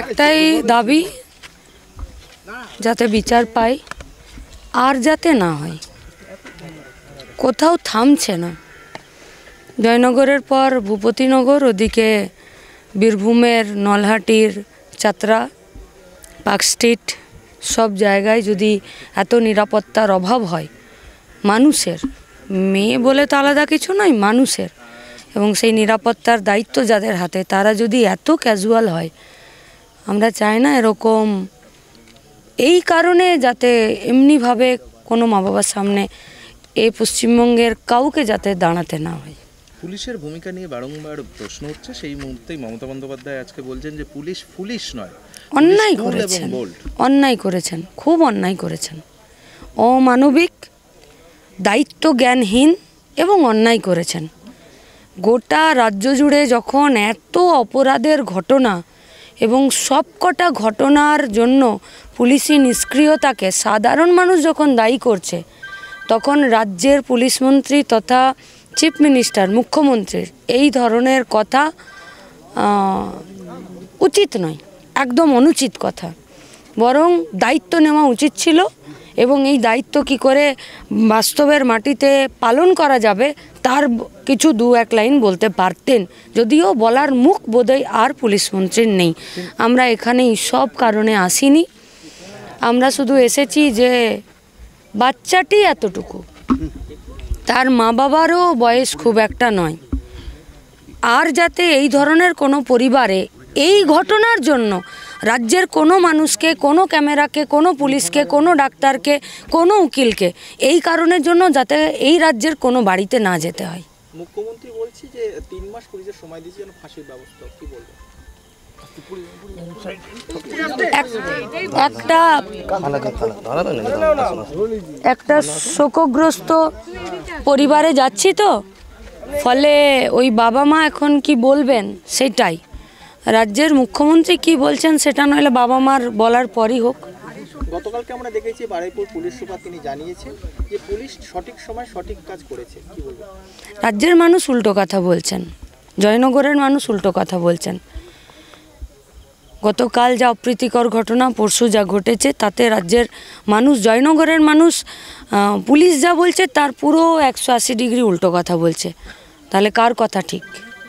একটাই দাবি যাতে বিচার পাই আর যাতে না হয় কোথাও থামছে না জয়নগরের পর ভূপতিনগর ওদিকে বীরভূমের নলহাটির চাতরা পার্ক স্ট্রিট সব জায়গায় যদি এত নিরাপত্তার অভাব হয় মানুষের মেয়ে বলে তো আলাদা কিছু নয় মানুষের এবং সেই নিরাপত্তার দায়িত্ব যাদের হাতে তারা যদি এত ক্যাজুয়াল হয় আমরা চাই না এরকম এই কারণে যাতে এমনিভাবে কোনো মা বাবার সামনে এই পশ্চিমবঙ্গের কাউকে যাতে দাঁড়াতে না হয় পুলিশের ভূমিকা নিয়ে বারংবার প্রশ্ন হচ্ছে সেই মুহূর্তেই মমতা বন্দ্যোপাধ্যায় আজকে বলছেন যে পুলিশ পুলিশ নয় অন্যায় করেছেন অন্যায় করেছেন খুব অন্যায় করেছেন অমানবিক দায়িত্ব জ্ঞানহীন এবং অন্যায় করেছেন গোটা রাজ্য জুড়ে যখন এত অপরাধের ঘটনা এবং সবকটা ঘটনার জন্য পুলিশি নিষ্ক্রিয়তাকে সাধারণ মানুষ যখন দায়ী করছে তখন রাজ্যের পুলিশ মন্ত্রী তথা চিফ মিনিস্টার মুখ্যমন্ত্রীর এই ধরনের কথা উচিত নয় একদম অনুচিত কথা বরং দায়িত্ব নেওয়া উচিত ছিল এবং এই দায়িত্ব কি করে বাস্তবের মাটিতে পালন করা যাবে তার কিছু দু এক লাইন বলতে পারতেন যদিও বলার মুখ বোধহয় আর পুলিশ মন্ত্রীর নেই আমরা এখানে সব কারণে আসিনি আমরা শুধু এসেছি যে বাচ্চাটি এতটুকু তার মা বাবারও বয়স খুব একটা নয় আর যাতে এই ধরনের কোনো পরিবারে এই ঘটনার জন্য রাজ্যের কোনো মানুষকে কোনো ক্যামেরাকে কোনো পুলিশকে কোনো ডাক্তারকে কোনো উকিলকে এই কারণের জন্য যাতে এই রাজ্যের কোনো বাড়িতে না যেতে হয় মুখ্যমন্ত্রী বলছি যে তিন মাস পুলিশের সময় দিয়েছে যেন ফাঁসির ব্যবস্থা কি একটা শোকগ্রস্ত পরিবারে যাচ্ছি তো ফলে ওই বাবা মা এখন কি বলবেন সেটাই রাজ্যের মুখ্যমন্ত্রী কি বলছেন সেটা নইলে বাবা মার বলার পরই হোক গতকালকে আমরা দেখেছি বারুইপুর পুলিশ সুপার তিনি জানিয়েছেন যে পুলিশ সঠিক সময় সঠিক কাজ করেছে কি বলবেন রাজ্যের মানুষ উল্টো কথা বলছেন জয়নগরের মানুষ উল্টো কথা বলছেন গতকাল যা অপ্রীতিকর ঘটনা পরশু যা ঘটেছে তাতে রাজ্যের মানুষ জয়নগরের মানুষ পুলিশ যা বলছে তার পুরো একশো ডিগ্রি উল্টো কথা বলছে তাহলে কার কথা ঠিক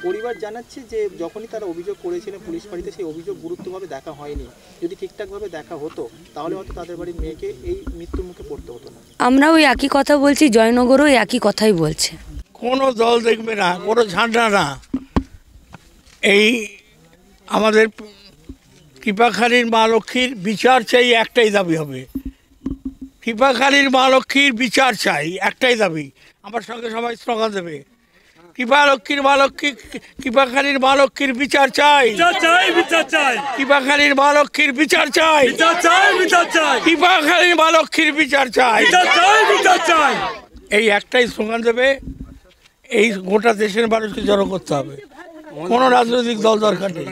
পরিবার জানাচ্ছে যে যখনই তারা অভিযোগ করেছিলেন পুলিশ বাড়িতে সেই অভিযোগ গুরুত্বভাবে দেখা হয়নি যদি ঠিকঠাকভাবে দেখা হতো তাহলে হয়তো তাদের বাড়ির মেয়েকে এই মৃত্যুর মুখে পড়তে হতো না আমরা ওই একই কথা বলছি জয়নগরও একই কথাই বলছে কোনো দল দেখবে না কোনো ঝান্ডা না এই আমাদের কৃপাখালীর মা লক্ষ্মীর বিচার চাই একটাই দাবি হবে কৃপাখালীর মা লক্ষ্মীর বিচার চাই একটাই দাবি আমার সঙ্গে সবাই স্লোগান দেবে কৃপালক্ষীর মালক্ষী মা মালক্ষীর বিচার চাই চাই বিচার চাই কৃপাখালীর মা বিচার চাই বিচার চাই বিচার চাই কৃপাখালীর মা বিচার চাই বিচার চাই বিচার চাই এই একটাই স্লোগান দেবে এই গোটা দেশের মানুষকে জড়ো করতে হবে কোনো রাজনৈতিক দল দরকার নেই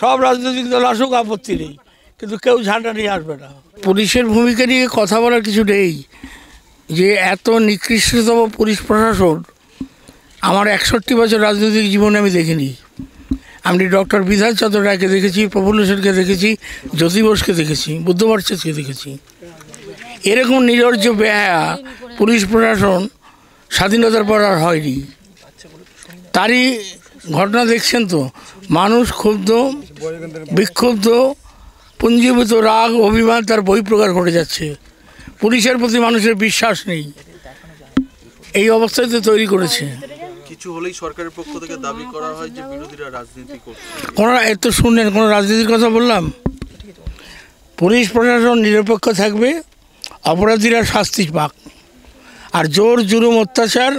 সব রাজনৈতিক দল আসুক আপত্তি নেই কিন্তু কেউ ঝান্ডা নিয়ে আসবে না পুলিশের ভূমিকা নিয়ে কথা বলার কিছু নেই যে এত নিকৃষ্টতম পুলিশ প্রশাসন আমার একষট্টি বছর রাজনৈতিক জীবনে আমি দেখিনি আমি ডক্টর বিধান চন্দ্র রায়কে দেখেছি প্রফুল্ল সেনকে দেখেছি জ্যোতি বোসকে দেখেছি বুদ্ধমার্চকে দেখেছি এরকম নিরজ্জ ব্যয়া পুলিশ প্রশাসন স্বাধীনতার পর আর হয়নি তারই ঘটনা দেখছেন তো মানুষ ক্ষুব্ধ বিক্ষুব্ধ পুঞ্জীভূত রাগ অভিমান তার প্রকার ঘটে যাচ্ছে পুলিশের প্রতি মানুষের বিশ্বাস নেই এই অবস্থাতে তৈরি করেছে কিছু হলেই সরকারের পক্ষ থেকে দাবি করা হয় যে বিরোধীরা রাজনীতি করছে কোনো এত শুনলেন কোনো রাজনীতির কথা বললাম পুলিশ প্রশাসন নিরপেক্ষ থাকবে অপরাধীরা শাস্তি পাক আর জোর জুরুম অত্যাচার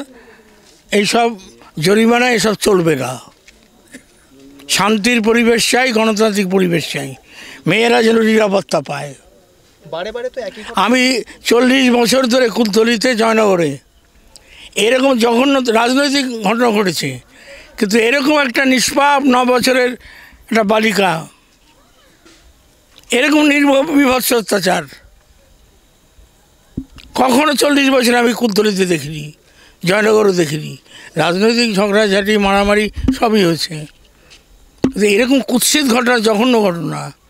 এইসব জরিমানা এসব চলবে না শান্তির পরিবেশ চাই গণতান্ত্রিক পরিবেশ চাই মেয়েরা যেন নিরাপত্তা পায় আমি চল্লিশ বছর ধরে কুলতলিতে জয়নগরে এরকম জঘন্য রাজনৈতিক ঘটনা ঘটেছে কিন্তু এরকম একটা নিষ্পাপ ন বছরের একটা বালিকা এরকম বিভৎস অত্যাচার কখনো চল্লিশ বছর আমি কুদ্দলিতে দেখিনি জয়নগরও দেখিনি রাজনৈতিক ঝগড়াঝাটি মারামারি সবই হয়েছে এরকম কুৎসিত ঘটনা জঘন্য ঘটনা